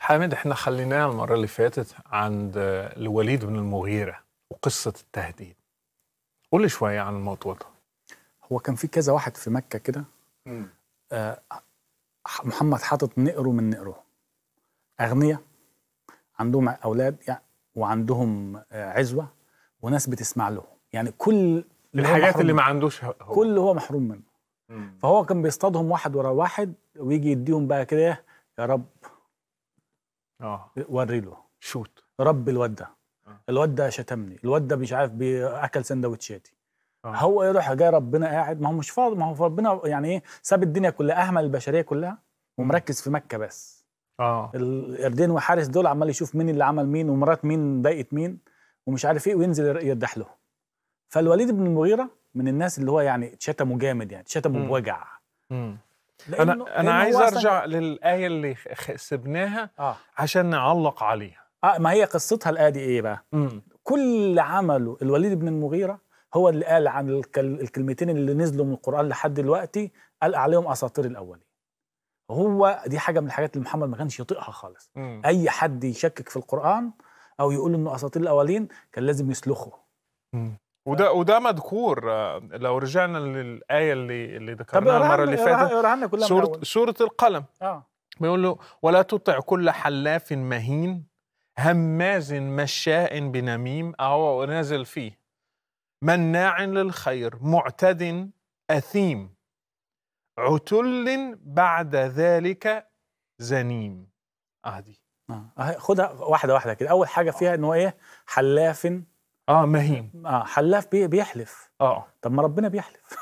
حامد احنا خليناها المره اللي فاتت عند الوليد بن المغيره وقصه التهديد قول لي شويه عن الموضوع ده هو كان في كذا واحد في مكه كده آه محمد حاطط نقره من نقره اغنياء عندهم اولاد يعني وعندهم آه، عزوه وناس بتسمع لهم يعني كل الحاجات اللي ما عندوش هو كل هو محروم منه مم. فهو كان بيصطادهم واحد ورا واحد ويجي يديهم بقى كده يا رب اه شوت آه. رب الواد ده الواد ده شتمني الواد ده مش عارف بياكل سندوتشاتي آه. هو يروح جاي ربنا قاعد ما هو مش فاضي ما هو ربنا يعني ايه ساب الدنيا كلها اهمل البشريه كلها ومركز في مكه بس اه القردين وحارس دول عمال يشوف مين اللي عمل مين ومرات مين ضايقت مين ومش عارف ايه وينزل يردح له فالوليد بن المغيره من الناس اللي هو يعني شتمه جامد يعني شتمه بوجع انا انا عايز ارجع للايه اللي سبناها آه. عشان نعلق عليها اه ما هي قصتها الايه دي ايه بقى مم. كل عمله الوليد بن المغيره هو اللي قال عن الكلمتين اللي نزلوا من القران لحد دلوقتي قال عليهم اساطير الاولين هو دي حاجه من الحاجات اللي محمد ما كانش يطيقها خالص مم. اي حد يشكك في القران او يقول انه اساطير الاولين كان لازم يسلخه مم. وده وده مذكور آه، لو رجعنا للايه اللي اللي ذكرناها المره اللي فاتت سوره سوره القلم اه بيقول له ولا تطع كل حلاف مهين هماز مشاء بنميم اهو نازل فيه مناع للخير معتد اثيم عتل بعد ذلك زنيم اهدي آه. آه، خدها واحده واحده كده اول حاجه فيها ان هو ايه حلاف اه مهين اه حلاف بيحلف اه طب ما ربنا بيحلف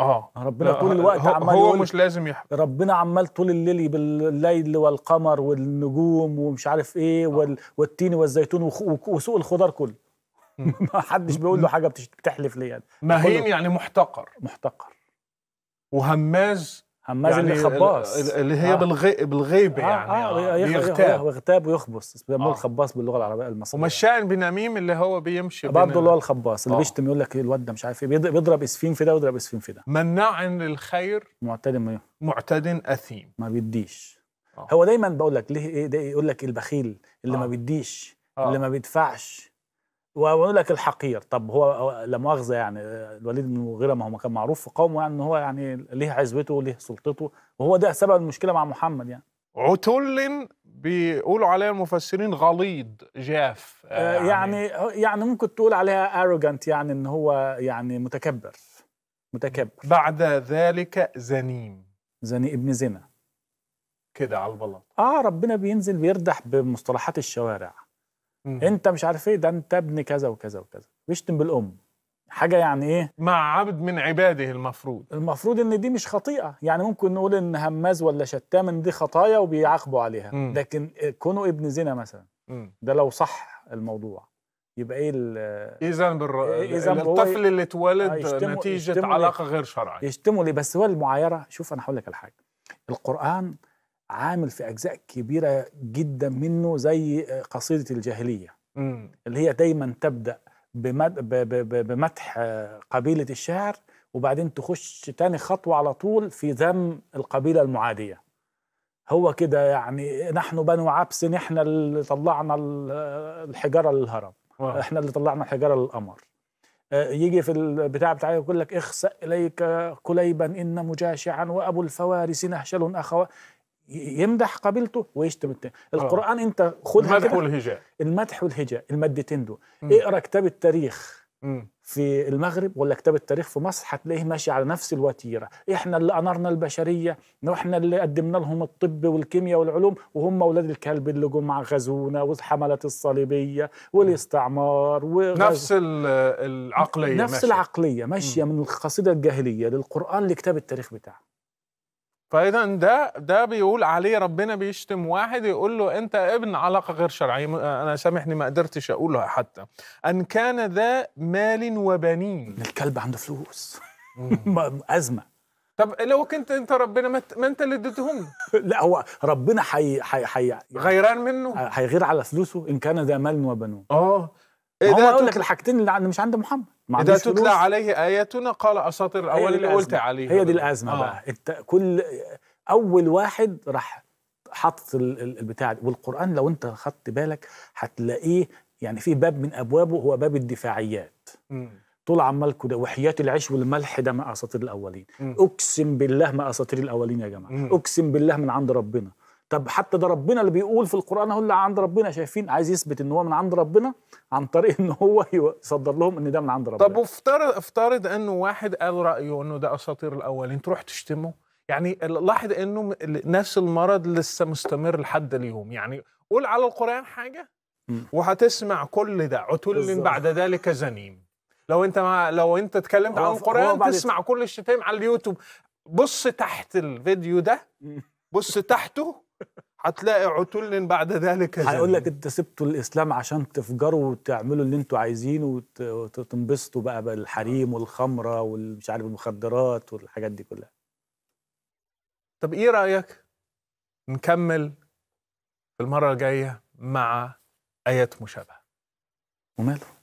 اه ربنا طول الوقت عمال هو مش لازم يحلف ربنا عمال طول الليل بالليل والقمر والنجوم ومش عارف ايه آه. وال والتين والزيتون وسوق الخضار كله ما حدش بيقول له حاجه بتحلف ليه يعني مهين يعني محتقر محتقر وهماز هماز يعني الخباص اللي هي آه. بالغي... بالغيبه آه يعني آه, آه. يغتاب يغتاب ويخبص بسموه آه. الخباص باللغه العربيه المصريه ومشان بنميم اللي هو بيمشي برضه اللي هو الخباص اللي آه. بيشتم يقول لك الواد ده مش عارف ايه بيضرب اسفين في ده ويضرب اسفين في ده مناع للخير معتد معتد, إيه؟ معتد اثيم ما بيديش آه. هو دايما بقول لك ليه ايه ده يقول لك البخيل اللي آه. ما بيديش آه. اللي ما بيدفعش ويقول لك الحقير طب هو لا مؤاخذه يعني الوليد بن المغيره ما هو كان معروف في قومه يعني ان هو يعني ليه عزوته وليه سلطته وهو ده سبب المشكله مع محمد يعني عتل بيقولوا عليها المفسرين غليظ جاف آه، آه، يعني, يعني يعني ممكن تقول عليها اروجنت يعني ان هو يعني متكبر متكبر بعد ذلك زنيم زني ابن زنا كده على البلاط اه ربنا بينزل بيردح بمصطلحات الشوارع انت مش عارف ايه ده انت ابن كذا وكذا وكذا بيشتم بالام حاجه يعني ايه مع عبد من عباده المفروض المفروض ان دي مش خطيئه يعني ممكن نقول ان هماز ولا شتام ان دي خطايا وبيعاقبوا عليها م. لكن كونه ابن زنا مثلا م. ده لو صح الموضوع يبقى ايه ايه ذنب الطفل اللي اتولد آه، نتيجه إيه؟ علاقه غير شرعيه يشتموا ليه بس هو المعايره شوف انا هقول لك الحاجه القران عامل في اجزاء كبيره جدا منه زي آه، قصيده الجاهليه مم. اللي هي دايما تبدا بمدح آه، قبيله الشاعر وبعدين تخش تاني خطوه على طول في ذم القبيله المعاديه هو كده يعني نحن بنو عبس احنا اللي طلعنا الحجاره للهرم واو. احنا اللي طلعنا الحجاره للقمر آه، يجي في البتاع بتاعي يقول لك اخسأ اليك كليبا ان مجاشعا وابو الفوارس نهشل اخوات يمدح قبيلته ويشتم التاني آه. القرآن أنت خدها المدح والهجاء المدح والهجاء المادتين دول اقرأ كتاب التاريخ م. في المغرب ولا كتاب التاريخ في مصر هتلاقيه ماشي على نفس الوتيره، احنا اللي انرنا البشريه، واحنا اللي قدمنا لهم الطب والكيمياء والعلوم وهم اولاد الكلب اللي جم غزونا والحملات الصليبيه والاستعمار وغز... نفس العقليه نفس ماشي. العقليه ماشيه من القصيده الجاهليه للقران لكتاب التاريخ بتاعه. فاذا ده ده بيقول عليه ربنا بيشتم واحد يقول له انت ابن علاقه غير شرعيه آه، انا سامحني ما قدرتش اقولها حتى ان كان ذا مال وبنين الكلب عنده فلوس ازمه طب لو كنت انت ربنا ما انت اللي اديتهم لا هو ربنا حي حي حي غيران منه هيغير على فلوسه ان كان ذا مال وبنون اه إيه هو اقول لك الحاجتين اللي مش عند محمد إذا تتلى عليه آياتنا قال أساطير الأول إيه، اللي قلت عليه هي دي الأزمة آه. بقى أنت كل أول واحد راح حاطط البتاع دي والقرآن لو أنت خدت بالك هتلاقيه يعني في باب من أبوابه هو باب الدفاعيات م. طول عمالكم ده وحيات العيش والملح ده ما أساطير الأولين م. أقسم بالله ما أساطير الأولين يا جماعة م. أقسم بالله من عند ربنا طب حتى ده ربنا اللي بيقول في القران هو اللي عند ربنا شايفين عايز يثبت ان هو من عند ربنا عن طريق ان هو يصدر لهم ان ده من عند ربنا طب افترض افترض انه واحد قال رايه انه ده اساطير الاولين تروح تشتمه يعني لاحظ انه نفس المرض لسه مستمر لحد اليوم يعني قول على القران حاجه وهتسمع كل ده عتل بعد ذلك زنيم لو انت لو انت اتكلمت عن القران تسمع كل الشتائم على اليوتيوب بص تحت الفيديو ده بص تحته هتلاقي عتل بعد ذلك هيقول لك انت سبتوا الاسلام عشان تفجروا وتعملوا اللي انتوا عايزينه وتنبسطوا بقى بالحريم والخمره والمش عارف المخدرات والحاجات دي كلها طب ايه رايك نكمل في المره الجايه مع ايات مشابهه وماله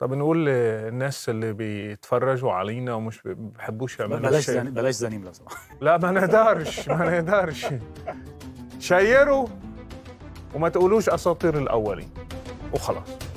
طب نقول للناس اللي بيتفرجوا علينا ومش بيحبوش يعملوا بلاش زنيم بلاش زنيم لو سمحت لا ما نقدرش ما نقدرش شيروا وما تقولوش اساطير الاولين وخلاص